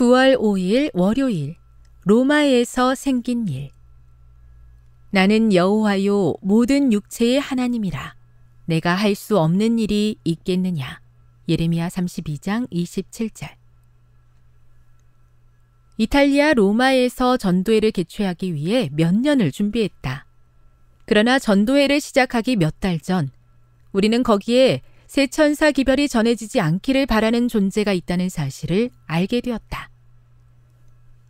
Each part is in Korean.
9월 5일 월요일 로마에서 생긴 일 나는 여호와요 모든 육체의 하나님이라 내가 할 수 없는 일이 있겠느냐 예레미야 32장 27절 이탈리아 로마에서 전도회를 개최하기 위해 몇 년을 준비했다. 그러나 전도회를 시작하기 몇 달 전 우리는 거기에 새 천사 기별이 전해지지 않기를 바라는 존재가 있다는 사실을 알게 되었다.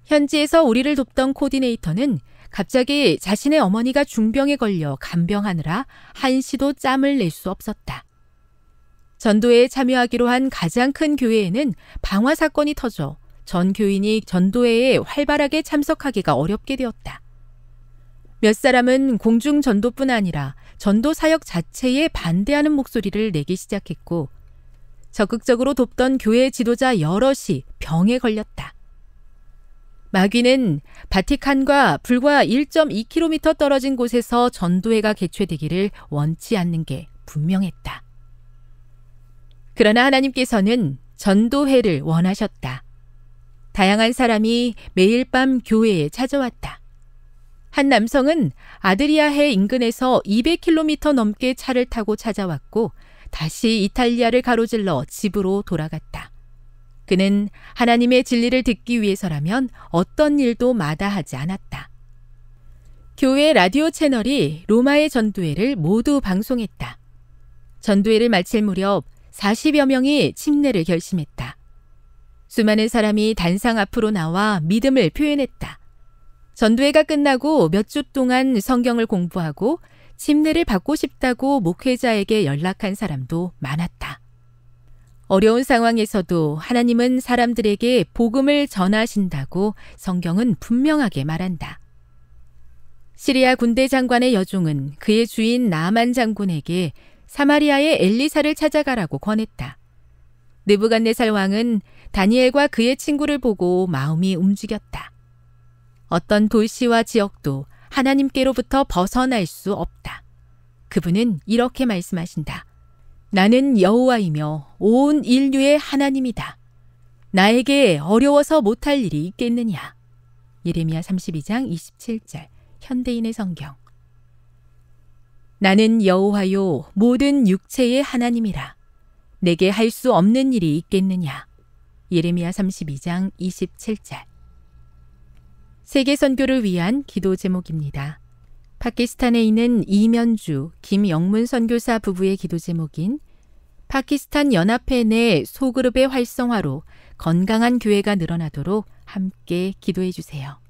현지에서 우리를 돕던 코디네이터는 갑자기 자신의 어머니가 중병에 걸려 간병하느라 한시도 짬을 낼 수 없었다. 전도에 참여하기로 한 가장 큰 교회에는 방화 사건이 터져 전 교인이 전도회에 활발하게 참석하기가 어렵게 되었다. 몇 사람은 공중 전도뿐 아니라 전도 사역 자체에 반대하는 목소리를 내기 시작했고 적극적으로 돕던 교회 지도자 여럿이 병에 걸렸다. 마귀는 바티칸과 불과 1.2km 떨어진 곳에서 전도회가 개최되기를 원치 않는 게 분명했다. 그러나 하나님께서는 전도회를 원하셨다. 다양한 사람이 매일 밤 교회에 찾아왔다. 한 남성은 아드리아해 인근에서 200km 넘게 차를 타고 찾아왔고 다시 이탈리아를 가로질러 집으로 돌아갔다. 그는 하나님의 진리를 듣기 위해서라면 어떤 일도 마다하지 않았다. 교회 라디오 채널이 로마의 전두회를 모두 방송했다. 전두회를 마칠 무렵 40여 명이 침례를 결심했다. 수많은 사람이 단상 앞으로 나와 믿음을 표현했다. 전두회가 끝나고 몇 주 동안 성경을 공부하고 침례를 받고 싶다고 목회자에게 연락한 사람도 많았다. 어려운 상황에서도 하나님은 사람들에게 복음을 전하신다고 성경은 분명하게 말한다. 시리아 군대 장관의 여종은 그의 주인 나만 장군에게 사마리아의 엘리사를 찾아가라고 권했다. 느부갓네살 왕은 다니엘과 그의 친구를 보고 마음이 움직였다. 어떤 도시와 지역도 하나님께로부터 벗어날 수 없다. 그분은 이렇게 말씀하신다. 나는 여호와이며 온 인류의 하나님이다. 나에게 어려워서 못할 일이 있겠느냐. 예레미야 32장 27절 현대인의 성경 나는 여호와요 모든 육체의 하나님이라. 내게 할 수 없는 일이 있겠느냐. 예레미야 32장 27절 세계 선교를 위한 기도 제목입니다. 파키스탄에 있는 이면주, 김영문 선교사 부부의 기도 제목인 파키스탄 연합회 내 소그룹의 활성화로 건강한 교회가 늘어나도록 함께 기도해 주세요.